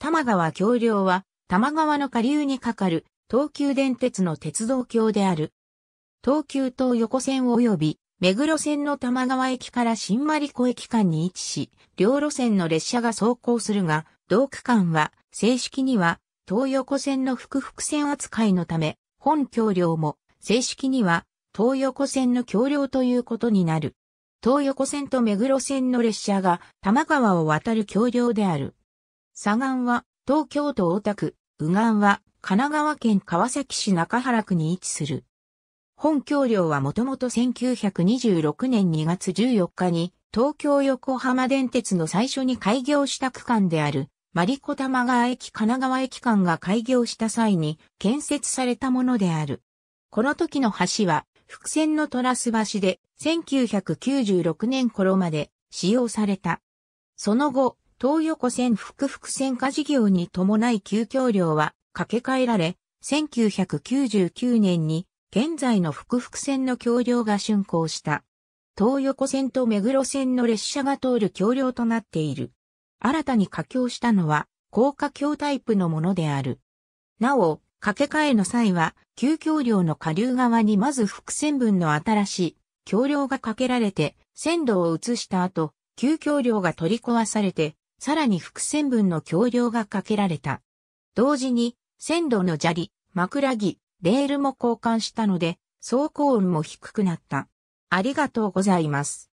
玉川橋梁は、玉川の下流に架かる、東急電鉄の鉄道橋である。東急東横線及び、目黒線の玉川駅から新丸子駅間に位置し、両路線の列車が走行するが、同区間は、正式には、東横線の複々線扱いのため、本橋梁も、正式には、東横線の橋梁ということになる。東横線と目黒線の列車が、玉川を渡る橋梁である。左岸は東京都大田区、右岸は神奈川県川崎市中原区に位置する。本橋梁はもともと1926年2月14日に東京横浜電鉄の最初に開業した区間である、マリコ玉川駅神奈川駅間が開業した際に建設されたものである。この時の橋は、伏線のトラス橋で1996年頃まで使用された。その後、東横線複々線化事業に伴い休業料は掛け替えられ、1999年に現在の複々線の橋梁が竣工した。東横線と目黒線の列車が通る橋梁となっている。新たに架橋したのは、高架橋タイプのものである。なお、掛け替えの際は、急橋梁の下流側にまず複線分の新しい橋梁が架けられて、線路を移した後、急橋梁が取り壊されて、さらに伏線分の橋梁がかけられた。同時に、線路の砂利、枕木、レールも交換したので、走行音も低くなった。ありがとうございます。